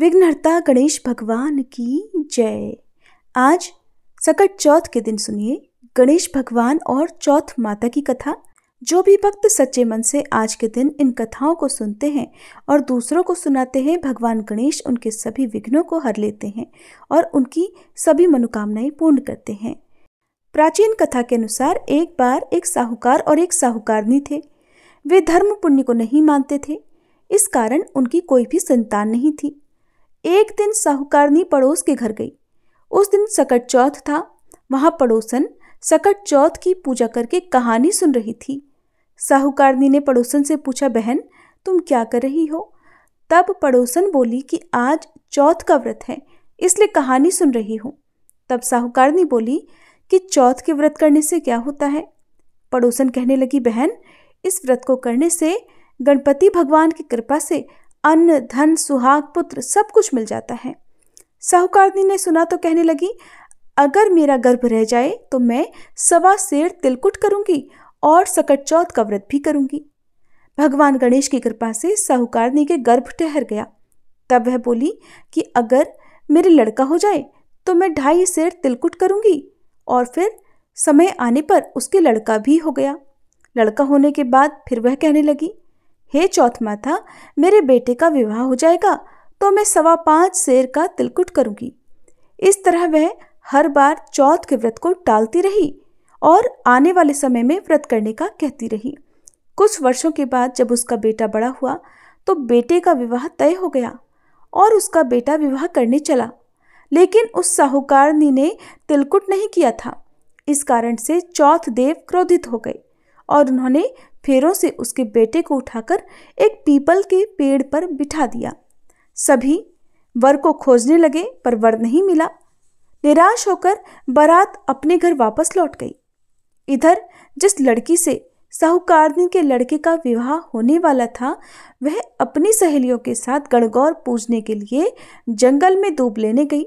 विघ्नहर्ता गणेश भगवान की जय आज सकट चौथ के दिन सुनिए गणेश भगवान और चौथ माता की कथा जो भी भक्त सच्चे मन से आज के दिन इन कथाओं को सुनते हैं और दूसरों को सुनाते हैं भगवान गणेश उनके सभी विघ्नों को हर लेते हैं और उनकी सभी मनोकामनाएं पूर्ण करते हैं प्राचीन कथा के अनुसार एक बार एक साहूकार और एक साहूकारनी थे वे धर्म पुण्य को नहीं मानते थे इस कारण उनकी कोई भी संतान नहीं थी एक दिन साहूकारनी पड़ोस के घर गई उस दिन सकट चौथ था वहाँ पड़ोसन सकट चौथ की पूजा करके कहानी सुन रही थी साहूकारनी ने पड़ोसन से पूछा बहन तुम क्या कर रही हो तब पड़ोसन बोली कि आज चौथ का व्रत है इसलिए कहानी सुन रही हूँ तब साहूकारनी बोली कि चौथ के व्रत करने से क्या होता है पड़ोसन कहने लगी बहन इस व्रत को करने से गणपति भगवान की कृपा से अन्न धन सुहाग पुत्र सब कुछ मिल जाता है साहूकारनी ने सुना तो कहने लगी अगर मेरा गर्भ रह जाए तो मैं सवा शेर तिलकुट करूंगी और सकट चौथ का व्रत भी करूंगी भगवान गणेश की कृपा से साहूकारनी के गर्भ ठहर गया तब वह बोली कि अगर मेरे लड़का हो जाए तो मैं ढाई शेर तिलकुट करूंगी और फिर समय आने पर उसके लड़का भी हो गया लड़का होने के बाद फिर वह कहने लगी हे चौथ माता मेरे बेटे का विवाह हो जाएगा तो मैं सवा पाँच शेर का तिलकुट करूँगी इस तरह वह हर बार चौथ के व्रत को टालती रही और आने वाले समय में व्रत करने का कहती रही कुछ वर्षों के बाद जब उसका बेटा बड़ा हुआ तो बेटे का विवाह तय हो गया और उसका बेटा विवाह करने चला लेकिन उस साहूकारनी ने तिलकुट नहीं किया था इस कारण से चौथ देव क्रोधित हो गए और उन्होंने फेरों से उसके बेटे को उठाकर एक पीपल के पेड़ पर बिठा दिया सभी वर को खोजने लगे पर वर नहीं मिला निराश होकर बारात अपने घर वापस लौट गई इधर जिस लड़की से साहूकारनी के लड़के का विवाह होने वाला था वह अपनी सहेलियों के साथ गणगौर पूजने के लिए जंगल में दूब लेने गई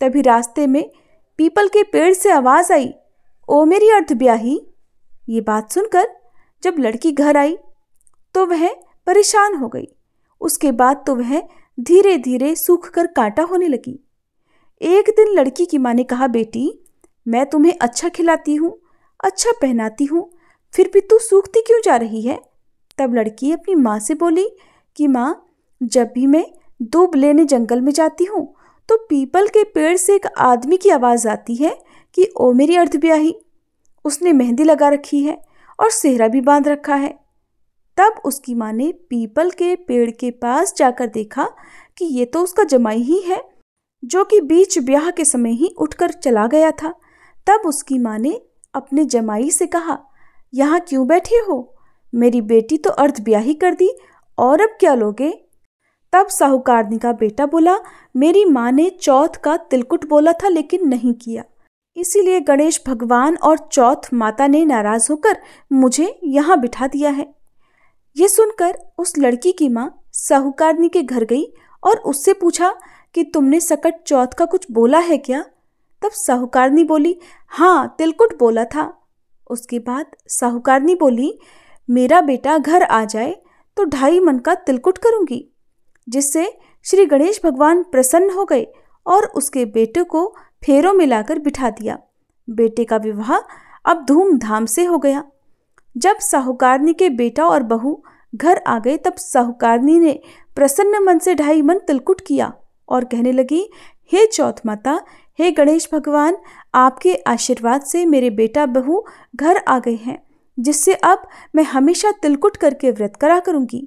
तभी रास्ते में पीपल के पेड़ से आवाज़ आई ओ मेरी अर्धब्याही ये बात सुनकर जब लड़की घर आई तो वह परेशान हो गई उसके बाद तो वह धीरे धीरे सूख कर कांटा होने लगी एक दिन लड़की की माँ ने कहा बेटी मैं तुम्हें अच्छा खिलाती हूँ अच्छा पहनाती हूँ फिर भी तू सूखती क्यों जा रही है तब लड़की अपनी माँ से बोली कि माँ जब भी मैं दूब लेने जंगल में जाती हूँ तो पीपल के पेड़ से एक आदमी की आवाज़ आती है कि ओ मेरी अर्धब्याही उसने मेहंदी लगा रखी है और सेहरा भी बांध रखा है तब उसकी माँ ने पीपल के पेड़ के पास जाकर देखा कि ये तो उसका जमाई ही है जो कि बीच ब्याह के समय ही उठकर चला गया था तब उसकी माँ ने अपने जमाई से कहा यहाँ क्यों बैठे हो मेरी बेटी तो अर्ध ब्याही कर दी और अब क्या लोगे तब साहूकारनी का बेटा बोला मेरी माँ ने चौथ का तिलकुट बोला था लेकिन नहीं किया इसीलिए गणेश भगवान और चौथ माता ने नाराज होकर मुझे यहाँ बिठा दिया है ये सुनकर उस लड़की की माँ साहूकारनी के घर गई और उससे पूछा कि तुमने सकट चौथ का कुछ बोला है क्या तब साहूकारनी बोली हाँ तिलकुट बोला था उसके बाद साहूकारनी बोली मेरा बेटा घर आ जाए तो ढाई मन का तिलकुट करूँगी जिससे श्री गणेश भगवान प्रसन्न हो गए और उसके बेटे को फेरों मिलाकर बिठा दिया बेटे का विवाह अब धूमधाम से हो गया जब साहूकारनी के बेटा और बहू घर आ गए तब साहूकारनी ने प्रसन्न मन से ढाई मन तिलकुट किया और कहने लगी हे चौथ माता हे गणेश भगवान आपके आशीर्वाद से मेरे बेटा बहू घर आ गए हैं जिससे अब मैं हमेशा तिलकुट करके व्रत करा करूँगी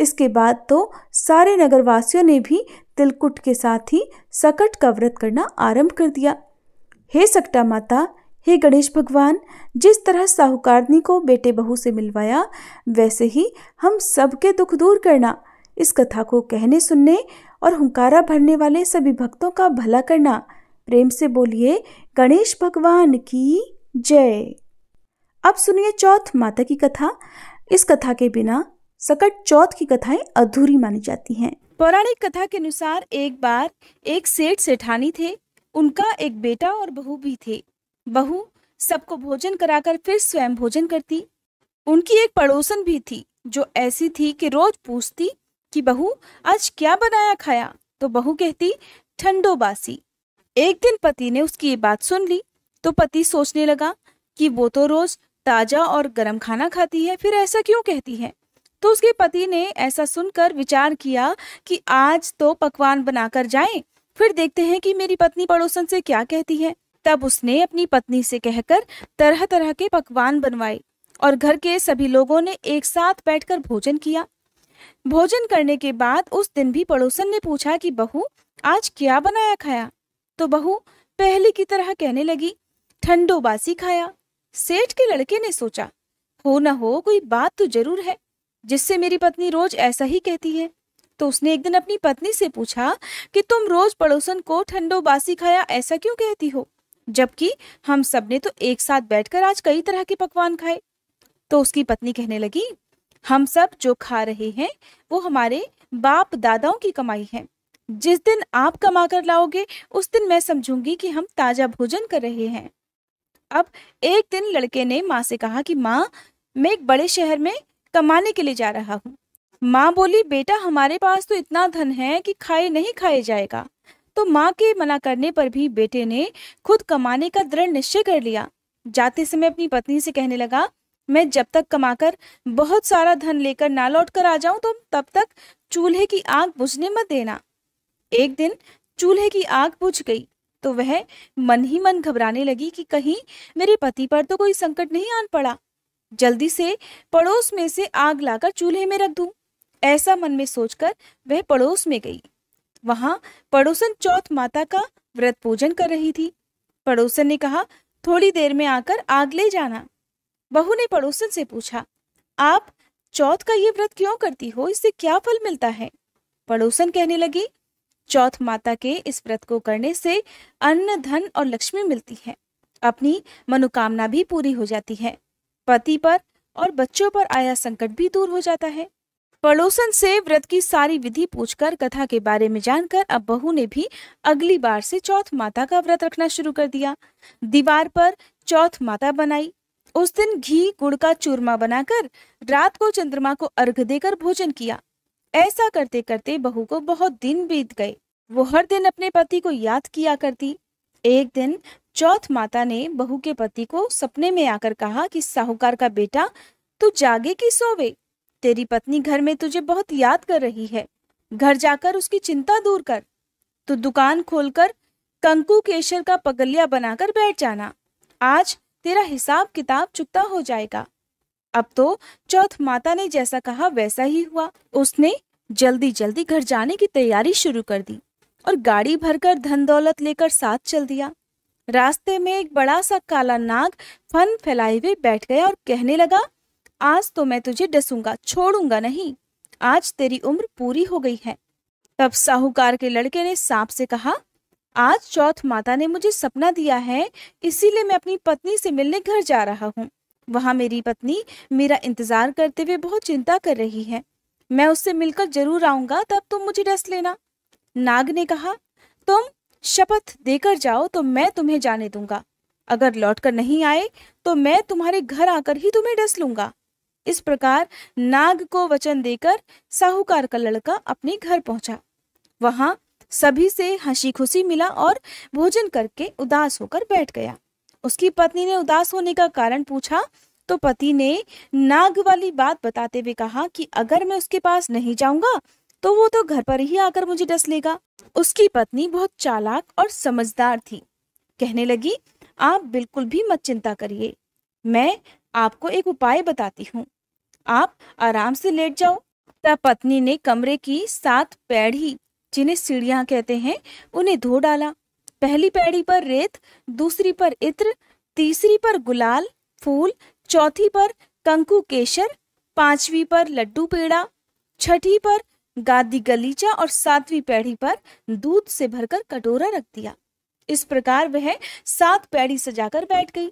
इसके बाद तो सारे नगरवासियों ने भी तिलकुट के साथ ही सकट का व्रत करना आरंभ कर दिया हे सकटा माता हे गणेश भगवान जिस तरह साहूकारनी को बेटे बहू से मिलवाया वैसे ही हम सबके दुख दूर करना इस कथा को कहने सुनने और हुंकारा भरने वाले सभी भक्तों का भला करना प्रेम से बोलिए गणेश भगवान की जय अब सुनिए चौथ माता की कथा इस कथा के बिना सकट चौथ की कथाएं अधूरी मानी जाती हैं पौराणिक कथा के अनुसार एक बार एक सेठ सेठानी थे उनका एक बेटा और बहू भी थे बहू सबको भोजन कराकर फिर स्वयं भोजन करती उनकी एक पड़ोसन भी थी जो ऐसी थी कि रोज पूछती कि बहू आज क्या बनाया खाया तो बहू कहती ठंडो बासी एक दिन पति ने उसकी ये बात सुन ली तो पति सोचने लगा कि वो तो रोज ताजा और गर्म खाना खाती है फिर ऐसा क्यों कहती है तो उसके पति ने ऐसा सुनकर विचार किया कि आज तो पकवान बनाकर जाएं। फिर देखते हैं कि मेरी पत्नी पड़ोसन से क्या कहती है तब उसने अपनी पत्नी से कहकर तरह तरह के पकवान बनवाए और घर के सभी लोगों ने एक साथ बैठकर भोजन किया भोजन करने के बाद उस दिन भी पड़ोसन ने पूछा कि बहू आज क्या बनाया खाया तो बहू पहले की तरह कहने लगी ठंडो बासी खाया सेठ के लड़के ने सोचा हो ना हो कोई बात तो जरूर है जिससे मेरी पत्नी रोज ऐसा ही कहती है तो उसने एक दिन अपनी पत्नी से पूछा कि तुम रोज पड़ोसन को ठंडो बासी खाया ऐसा क्यों कहती हो जबकि हम सब ने तो एक साथ बैठकर आज कई तरह के पकवान खाए तो उसकी पत्नी कहने लगी हम सब जो खा रहे हैं वो हमारे बाप दादाओं की कमाई है जिस दिन आप कमा कर लाओगे उस दिन मैं समझूंगी कि हम ताजा भोजन कर रहे हैं अब एक दिन लड़के ने माँ से कहा कि माँ मैं एक बड़े शहर में कमाने के लिए जा रहा हूँ माँ बोली बेटा हमारे पास तो इतना धन है कि खाए नहीं खाए जाएगा तो माँ के मना करने पर भी बेटे ने खुद कमाने का दृढ़ निश्चय कर लिया जाते समय अपनी पत्नी से कहने लगा मैं जब तक कमाकर बहुत सारा धन लेकर ना लौट कर आ जाऊं तुम तो तब तक चूल्हे की आग बुझने मत देना एक दिन चूल्हे की आग बुझ गई तो वह मन ही मन घबराने लगी कि कहीं मेरे पति पर तो कोई संकट नहीं आन पड़ा जल्दी से पड़ोस में से आग लाकर चूल्हे में रख दूं। ऐसा मन में सोचकर वह पड़ोस में गई वहां पड़ोसन चौथ माता का व्रत पूजन कर रही थी पड़ोसन ने कहा थोड़ी देर में आकर आग ले जाना बहू ने पड़ोसन से पूछा आप चौथ का ये व्रत क्यों करती हो इससे क्या फल मिलता है पड़ोसन कहने लगी चौथ माता के इस व्रत को करने से अन्न धन और लक्ष्मी मिलती है अपनी मनोकामना भी पूरी हो जाती है पति पर और बच्चों पर आया संकट भी दूर हो जाता है पड़ोसन से व्रत की सारी विधि पूछकर कथा के बारे में जानकर अब बहू ने भी अगली बार से चौथ माता का व्रत रखना शुरू कर दिया दीवार पर चौथ माता बनाई उस दिन घी गुड़ का चूरमा बनाकर रात को चंद्रमा को अर्घ देकर भोजन किया ऐसा करते करते बहू को बहुत दिन बीत गए वो हर दिन अपने पति को याद किया करती एक दिन चौथ माता ने बहू के पति को सपने में आकर कहा कि साहूकार का बेटा तू जागे कि सोवे तेरी पत्नी घर में तुझे बहुत याद कर रही है घर जाकर उसकी चिंता दूर कर तू दुकान खोलकर कंकु केशर का पगलिया बनाकर बैठ जाना आज तेरा हिसाब किताब चुकता हो जाएगा अब तो चौथ माता ने जैसा कहा वैसा ही हुआ उसने जल्दी जल्दी घर जाने की तैयारी शुरू कर दी और गाड़ी भरकर धन दौलत लेकर साथ चल दिया रास्ते में एक बड़ा सा काला नाग फन फैलाए हुए बैठ गया और कहने लगा आज तो मैं तुझे डसूंगा छोड़ूंगा नहीं आज तेरी उम्र पूरी हो गई है तब साहूकार के लड़के ने सांप से कहा आज चौथ माता ने मुझे सपना दिया है इसीलिए मैं अपनी पत्नी से मिलने घर जा रहा हूँ वहां मेरी पत्नी मेरा इंतजार करते हुए बहुत चिंता कर रही है मैं उससे मिलकर जरूर आऊंगा तब तुम मुझे डस लेना नाग ने कहा तुम शपथ देकर जाओ तो मैं तुम्हें जाने दूंगा अगर लौटकर नहीं आए तो मैं तुम्हारे घर आकर ही तुम्हें डस लूंगा इस प्रकार नाग को वचन देकर साहूकार का लड़का अपने घर पहुंचा वहां सभी से हंसी खुशी मिला और भोजन करके उदास होकर बैठ गया उसकी पत्नी ने उदास होने का कारण पूछा तो पति ने नाग वाली बात बताते हुए कहा कि अगर मैं उसके पास नहीं जाऊंगा तो वो तो घर पर ही आकर मुझे डस लेगा उसकी पत्नी बहुत चालाक और समझदार थी कहने लगी आप बिल्कुल भी मत चिंता करिए मैं आपको एक उपाय बताती हूँ आप आराम से लेट जाओ तब पत्नी ने कमरे की सात पैड़ी जिन्हें सीढ़ियां कहते हैं उन्हें धो डाला पहली पैड़ी पर रेत दूसरी पर इत्र तीसरी पर गुलाल फूल चौथी पर कंकु केशर पांचवी पर लड्डू पेड़ा छठी पर गादी गलीचा और सातवीं पैढ़ी पर दूध से भरकर कटोरा रख दिया इस प्रकार वह सात पैड़ी सजाकर बैठ गई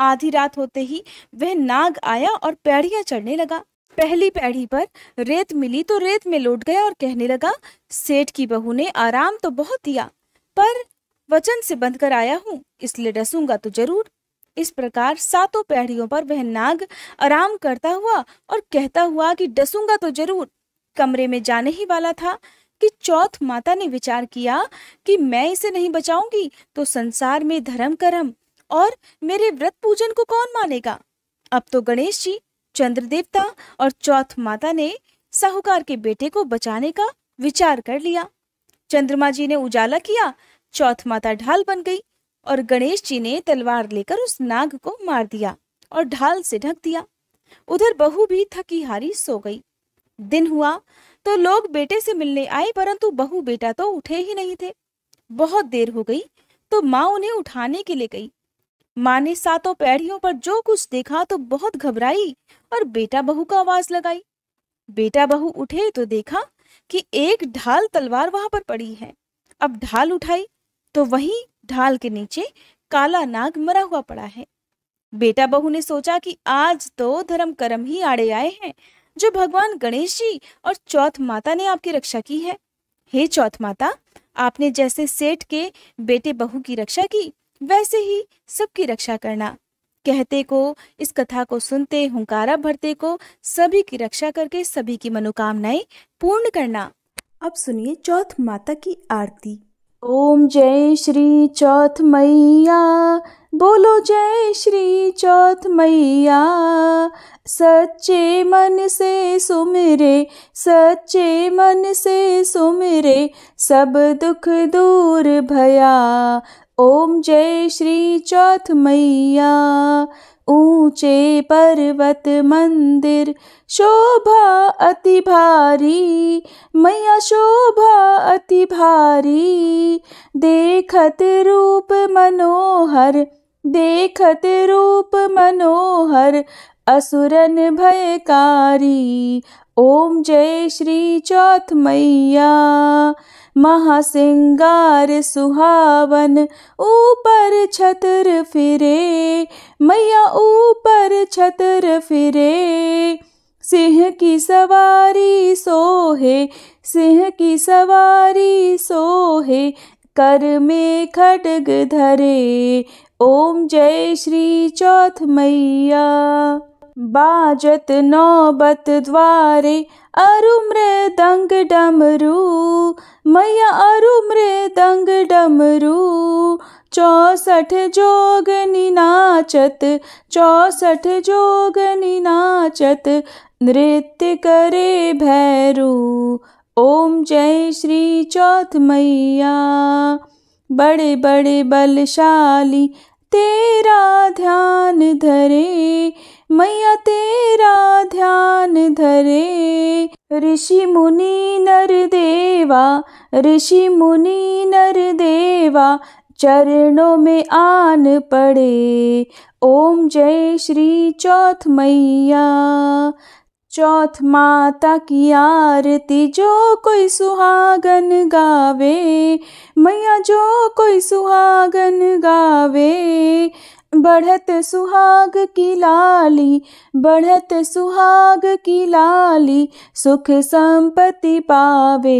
आधी रात होते ही वह नाग आया और पैढ़ियां चढ़ने लगा पहली पैढ़ी पर रेत मिली तो रेत में लौट गया और कहने लगा सेठ की बहू ने आराम तो बहुत दिया पर वचन से बंध कर आया हूँ इसलिए डसूंगा तो जरूर इस प्रकार सातों पैढ़ियों पर वह नाग आराम करता हुआ और कहता हुआ कि डसूंगा तो जरूर कमरे में जाने ही वाला था कि चौथ माता ने विचार किया कि मैं इसे नहीं बचाऊंगी तो संसार में धर्म कर्म और मेरे व्रत पूजन को कौन मानेगा अब तो गणेश जी चंद्र देवता और चौथ माता ने साहूकार के बेटे को बचाने का विचार कर लिया चंद्रमा जी ने उजाला किया चौथ माता ढाल बन गई और गणेश जी ने तलवार लेकर उस नाग को मार दिया और ढाल से ढक दिया उधर बहू भी थकी हारी सो गई दिन हुआ तो लोग बेटे से मिलने आए परंतु बहू बेटा तो उठे ही नहीं थे बहुत देर हो गई तो माँ उन्हें उठाने के लिए गई माँ ने सातों पैड़ियों पर जो कुछ देखा तो बहुत घबराई और बेटा बहू का आवाज लगाई बेटा बहू उठे तो देखा कि एक ढाल तलवार वहां पर पड़ी है अब ढाल उठाई तो वही ढाल के नीचे काला नाग मरा हुआ पड़ा है बेटा बहू ने सोचा कि आज तो धर्म कर्म ही आड़े आए हैं जो भगवान गणेश जी और चौथ माता ने आपकी रक्षा की है हे चौथ माता आपने जैसे सेठ के बेटे बहू की रक्षा की वैसे ही सबकी रक्षा करना कहते को इस कथा को सुनते हुंकारा भरते को सभी की रक्षा करके सभी की मनोकामनाएं पूर्ण करना अब सुनिए चौथ माता की आरती ओम जय श्री चौथ मैया बोलो जय श्री चौथ मैया सच्चे मन से सुमरे सच्चे मन से सुमरे सब दुख दूर भया ओम जय श्री चौथ मैया ऊंचे पर्वत मंदिर शोभा अति भारी मैया शोभा अति भारी देखत रूप मनोहर देखत रूप मनोहर असुरन भयकारी ओम जय श्री चौथ मैया महासिंगार सुहावन ऊपर छतर फिरे मैया ऊपर छतर फिरे सिंह की सवारी सोहे सिंह की सवारी सोहे कर में खडग धरे ओम जय श्री चौथ मैया बाजत नौबत द्वारे अरुमृदंग डमरू मैया अरुमृदंग डमरू चौसठ जोगनी नाचत चौसठ जोगनी नाचत नृत्य करे भैरू ओम जय श्री चौथ मैया बड़े बड़े बलशाली तेरा ध्यान धरे मैया तेरा ध्यान धरे ऋषि मुनि नर देवा ऋषि मुनि नर देवा चरणों में आन पड़े ओम जय श्री चौथ मैया चौथ माता की आरती जो कोई सुहागन गावे मैया जो कोई सुहागन गावे बढ़त सुहाग की लाली बढ़त सुहाग की लाली सुख संपत्ति पावे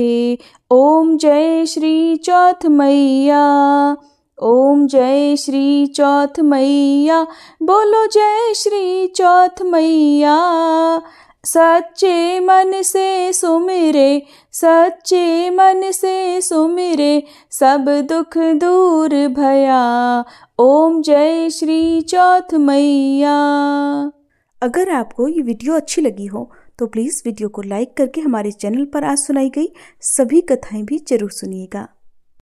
ओम जय श्री चौथ मैया ओम जय श्री चौथ मैया बोलो जय श्री चौथ मैया सच्चे मन से सुमिरे सच्चे मन से सुमिरे सब दुख दूर भया ओम जय श्री चौथ मैया अगर आपको ये वीडियो अच्छी लगी हो तो प्लीज़ वीडियो को लाइक करके हमारे चैनल पर आज सुनाई गई सभी कथाएं भी जरूर सुनिएगा